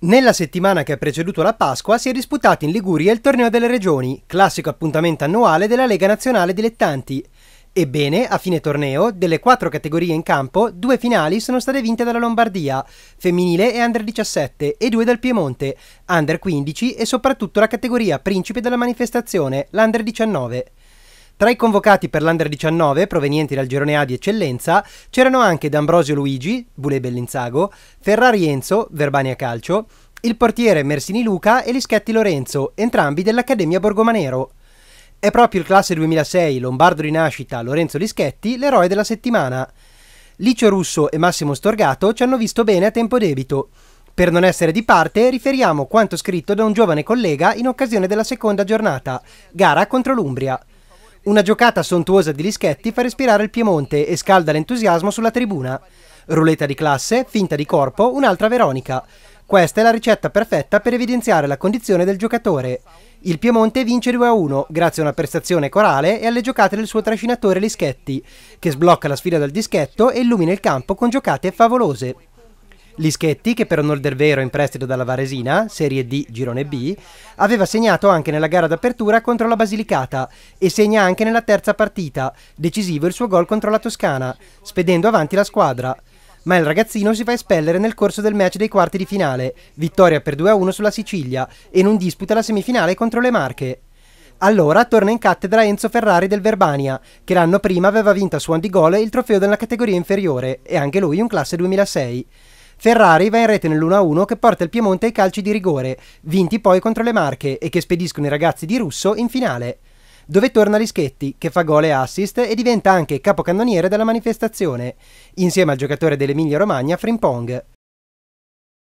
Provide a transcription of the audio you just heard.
Nella settimana che ha preceduto la Pasqua si è disputato in Liguria il Torneo delle Regioni, classico appuntamento annuale della Lega Nazionale Dilettanti. Ebbene, a fine torneo, delle quattro categorie in campo, due finali sono state vinte dalla Lombardia, femminile e under 17, e due dal Piemonte, under 15 e soprattutto la categoria principe della manifestazione, l'under 19. Tra i convocati per l'Under 19, provenienti dal girone A di eccellenza, c'erano anche D'Ambrosio Luigi, Bule Bellinzago, Ferrari Enzo, Verbania Calcio, il portiere Mersini Luca e Lischetti Lorenzo, entrambi dell'Accademia Borgomanero. È proprio il classe 2006, lombardo di nascita Lorenzo Lischetti, l'eroe della settimana. Licio Russo e Massimo Storgato ci hanno visto bene a tempo debito. Per non essere di parte, riferiamo quanto scritto da un giovane collega in occasione della seconda giornata, gara contro l'Umbria. Una giocata sontuosa di Lischetti fa respirare il Piemonte e scalda l'entusiasmo sulla tribuna. Ruleta di classe, finta di corpo, un'altra Veronica. Questa è la ricetta perfetta per evidenziare la condizione del giocatore. Il Piemonte vince 2-1 grazie a una prestazione corale e alle giocate del suo trascinatore Lischetti, che sblocca la sfida dal dischetto e illumina il campo con giocate favolose. Lischetti, che per onor del vero è in prestito dalla Varesina, Serie D, Girone B, aveva segnato anche nella gara d'apertura contro la Basilicata e segna anche nella terza partita, decisivo il suo gol contro la Toscana, spedendo avanti la squadra. Ma il ragazzino si fa espellere nel corso del match dei quarti di finale, vittoria per 2-1 sulla Sicilia e non disputa la semifinale contro le Marche. Allora torna in cattedra Enzo Ferrari del Verbania, che l'anno prima aveva vinto a suon di gol il trofeo della categoria inferiore e anche lui un classe 2006. Ferrari va in rete nell'1-1 che porta il Piemonte ai calci di rigore, vinti poi contro le Marche e che spediscono i ragazzi di Russo in finale. Dove torna Rischetti, che fa gol e assist e diventa anche capocannoniere della manifestazione, insieme al giocatore dell'Emilia Romagna Frimpong.